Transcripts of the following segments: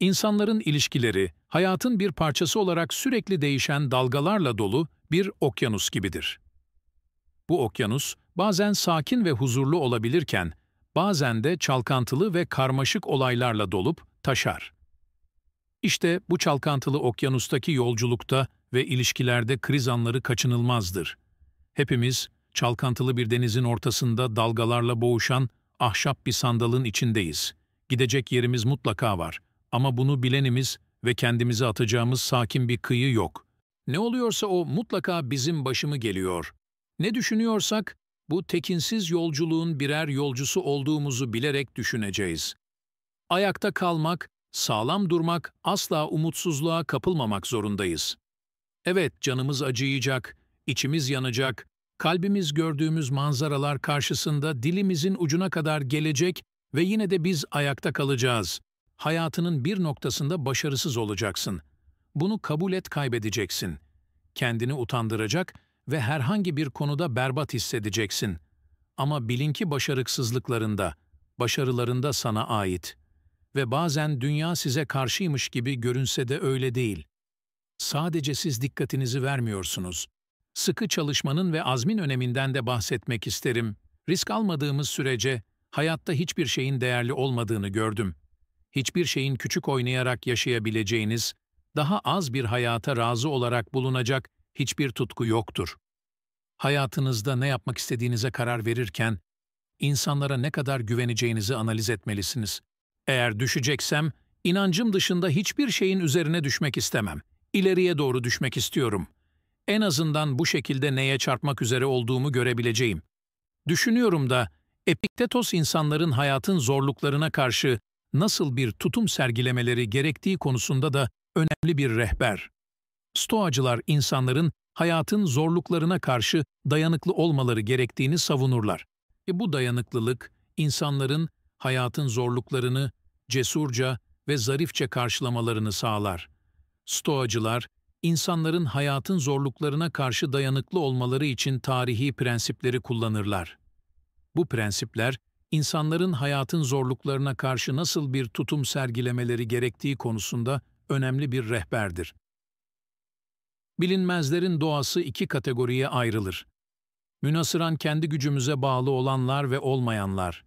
İnsanların ilişkileri, hayatın bir parçası olarak sürekli değişen dalgalarla dolu bir okyanus gibidir. Bu okyanus, bazen sakin ve huzurlu olabilirken, bazen de çalkantılı ve karmaşık olaylarla dolup taşar. İşte bu çalkantılı okyanustaki yolculukta ve ilişkilerde kriz anları kaçınılmazdır. Hepimiz, çalkantılı bir denizin ortasında dalgalarla boğuşan ahşap bir sandalın içindeyiz. Gidecek yerimiz mutlaka var ama bunu bilenimiz ve kendimize atacağımız sakin bir kıyı yok. Ne oluyorsa o mutlaka bizim başımı geliyor. Ne düşünüyorsak, bu tekinsiz yolculuğun birer yolcusu olduğumuzu bilerek düşüneceğiz. Ayakta kalmak, sağlam durmak, asla umutsuzluğa kapılmamak zorundayız. Evet, canımız acıyacak, içimiz yanacak, kalbimiz gördüğümüz manzaralar karşısında dilimizin ucuna kadar gelecek ve yine de biz ayakta kalacağız. Hayatının bir noktasında başarısız olacaksın. Bunu kabul et kaybedeceksin. Kendini utandıracak ve herhangi bir konuda berbat hissedeceksin. Ama bilin ki başarısızlıklarında, başarılarında sana ait. Ve bazen dünya size karşıymış gibi görünse de öyle değil. Sadece siz dikkatinizi vermiyorsunuz. Sıkı çalışmanın ve azmin öneminden de bahsetmek isterim. Risk almadığımız sürece hayatta hiçbir şeyin değerli olmadığını gördüm hiçbir şeyin küçük oynayarak yaşayabileceğiniz, daha az bir hayata razı olarak bulunacak hiçbir tutku yoktur. Hayatınızda ne yapmak istediğinize karar verirken, insanlara ne kadar güveneceğinizi analiz etmelisiniz. Eğer düşeceksem, inancım dışında hiçbir şeyin üzerine düşmek istemem. İleriye doğru düşmek istiyorum. En azından bu şekilde neye çarpmak üzere olduğumu görebileceğim. Düşünüyorum da, Epiktetos insanların hayatın zorluklarına karşı nasıl bir tutum sergilemeleri gerektiği konusunda da önemli bir rehber. Stoacılar insanların hayatın zorluklarına karşı dayanıklı olmaları gerektiğini savunurlar. E bu dayanıklılık, insanların hayatın zorluklarını cesurca ve zarifçe karşılamalarını sağlar. Stoacılar, insanların hayatın zorluklarına karşı dayanıklı olmaları için tarihi prensipleri kullanırlar. Bu prensipler, insanların hayatın zorluklarına karşı nasıl bir tutum sergilemeleri gerektiği konusunda önemli bir rehberdir. Bilinmezlerin doğası iki kategoriye ayrılır. Münasıran kendi gücümüze bağlı olanlar ve olmayanlar.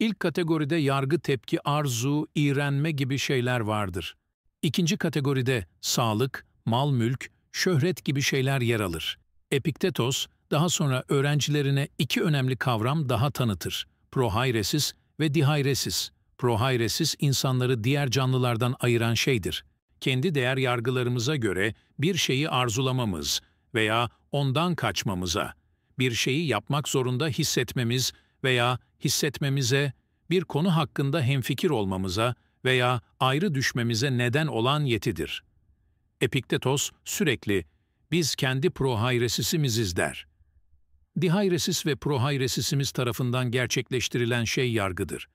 İlk kategoride yargı, tepki, arzu, iğrenme gibi şeyler vardır. İkinci kategoride sağlık, mal mülk, şöhret gibi şeyler yer alır. Epiktetos, daha sonra öğrencilerine iki önemli kavram daha tanıtır. Prohairesis ve dihairesis. Prohairesis insanları diğer canlılardan ayıran şeydir. Kendi değer yargılarımıza göre bir şeyi arzulamamız veya ondan kaçmamıza, bir şeyi yapmak zorunda hissetmemiz veya hissetmemize, bir konu hakkında hemfikir olmamıza veya ayrı düşmemize neden olan yetidir. Epiktetos sürekli, biz kendi prohairesisimiziz der dihayresis ve prohayresisimiz tarafından gerçekleştirilen şey yargıdır.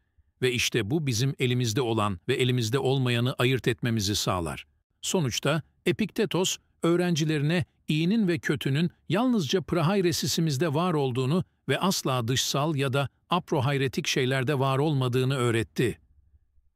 Ve işte bu bizim elimizde olan ve elimizde olmayanı ayırt etmemizi sağlar. Sonuçta Epiktetos, öğrencilerine iyinin ve kötünün yalnızca prahayresesimizde var olduğunu ve asla dışsal ya da aprohayretik şeylerde var olmadığını öğretti.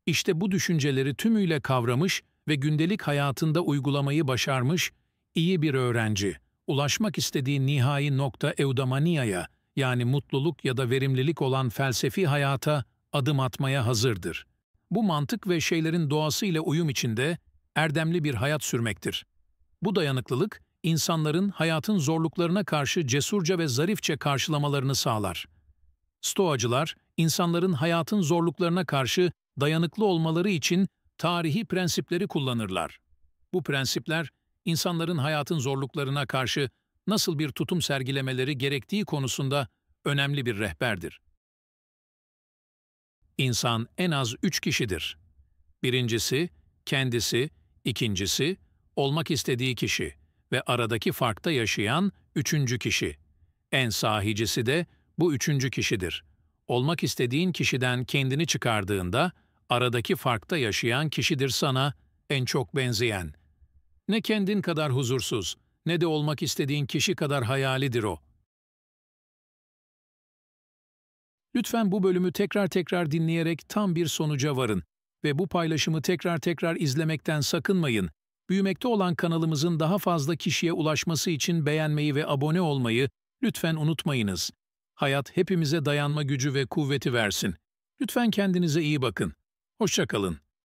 İşte bu düşünceleri tümüyle kavramış ve gündelik hayatında uygulamayı başarmış iyi bir öğrenci ulaşmak istediği nihai nokta eudaimonia'ya yani mutluluk ya da verimlilik olan felsefi hayata adım atmaya hazırdır. Bu mantık ve şeylerin doğası ile uyum içinde erdemli bir hayat sürmektir. Bu dayanıklılık, insanların hayatın zorluklarına karşı cesurca ve zarifçe karşılamalarını sağlar. Stoacılar, insanların hayatın zorluklarına karşı dayanıklı olmaları için tarihi prensipleri kullanırlar. Bu prensipler, insanların hayatın zorluklarına karşı nasıl bir tutum sergilemeleri gerektiği konusunda önemli bir rehberdir. İnsan en az üç kişidir. Birincisi, kendisi, ikincisi, olmak istediği kişi ve aradaki farkta yaşayan üçüncü kişi. En sahicisi de bu üçüncü kişidir. Olmak istediğin kişiden kendini çıkardığında, aradaki farkta yaşayan kişidir sana en çok benzeyen. Ne kendin kadar huzursuz, ne de olmak istediğin kişi kadar hayalidir o. Lütfen bu bölümü tekrar tekrar dinleyerek tam bir sonuca varın ve bu paylaşımı tekrar tekrar izlemekten sakınmayın. Büyümekte olan kanalımızın daha fazla kişiye ulaşması için beğenmeyi ve abone olmayı lütfen unutmayınız. Hayat hepimize dayanma gücü ve kuvveti versin. Lütfen kendinize iyi bakın. Hoşçakalın.